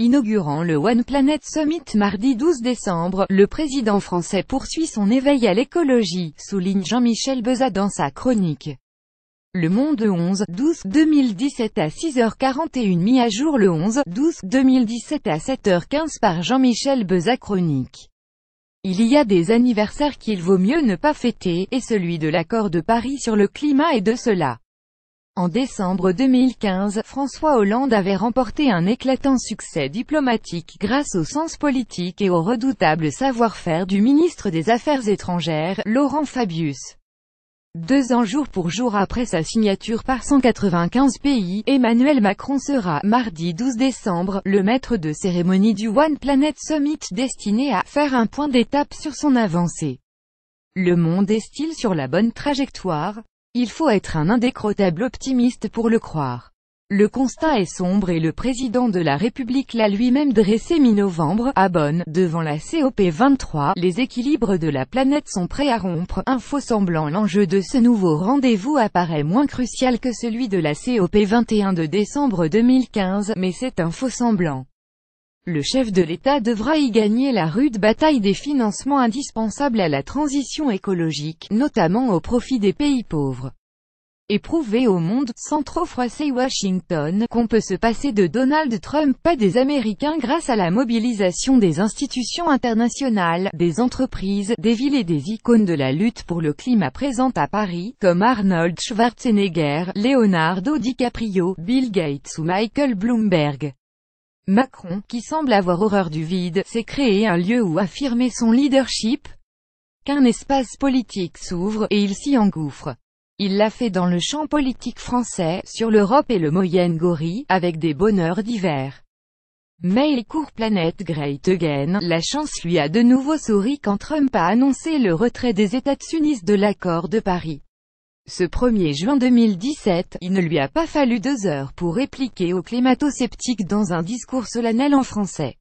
Inaugurant le One Planet Summit mardi 12 décembre, le président français poursuit son éveil à l'écologie, souligne Jean-Michel Beza dans sa chronique. Le Monde 11, 12, 2017 à 6h41 mis à jour le 11, 12, 2017 à 7h15 par Jean-Michel Beza chronique. Il y a des anniversaires qu'il vaut mieux ne pas fêter, et celui de l'accord de Paris sur le climat est de cela. En décembre 2015, François Hollande avait remporté un éclatant succès diplomatique grâce au sens politique et au redoutable savoir-faire du ministre des Affaires étrangères, Laurent Fabius. Deux ans jour pour jour après sa signature par 195 pays, Emmanuel Macron sera, mardi 12 décembre, le maître de cérémonie du One Planet Summit destiné à « faire un point d'étape sur son avancée ». Le monde est-il sur la bonne trajectoire il faut être un indécrotable optimiste pour le croire. Le constat est sombre et le président de la République l'a lui-même dressé mi-novembre, à Bonn, devant la COP23, les équilibres de la planète sont prêts à rompre, un faux semblant l'enjeu de ce nouveau rendez-vous apparaît moins crucial que celui de la COP21 de décembre 2015, mais c'est un faux semblant. Le chef de l'État devra y gagner la rude bataille des financements indispensables à la transition écologique, notamment au profit des pays pauvres. Éprouver au monde, sans trop froisser Washington, qu'on peut se passer de Donald Trump pas des Américains grâce à la mobilisation des institutions internationales, des entreprises, des villes et des icônes de la lutte pour le climat présente à Paris, comme Arnold Schwarzenegger, Leonardo DiCaprio, Bill Gates ou Michael Bloomberg. Macron, qui semble avoir horreur du vide, s'est créé un lieu où affirmer son leadership, qu'un espace politique s'ouvre, et il s'y engouffre. Il l'a fait dans le champ politique français, sur l'Europe et le Moyen-Gori, avec des bonheurs divers. Mais il court planète Great Again, la chance lui a de nouveau souri quand Trump a annoncé le retrait des États unis de l'accord de Paris. Ce 1er juin 2017, il ne lui a pas fallu deux heures pour répliquer aux climato-sceptiques dans un discours solennel en français.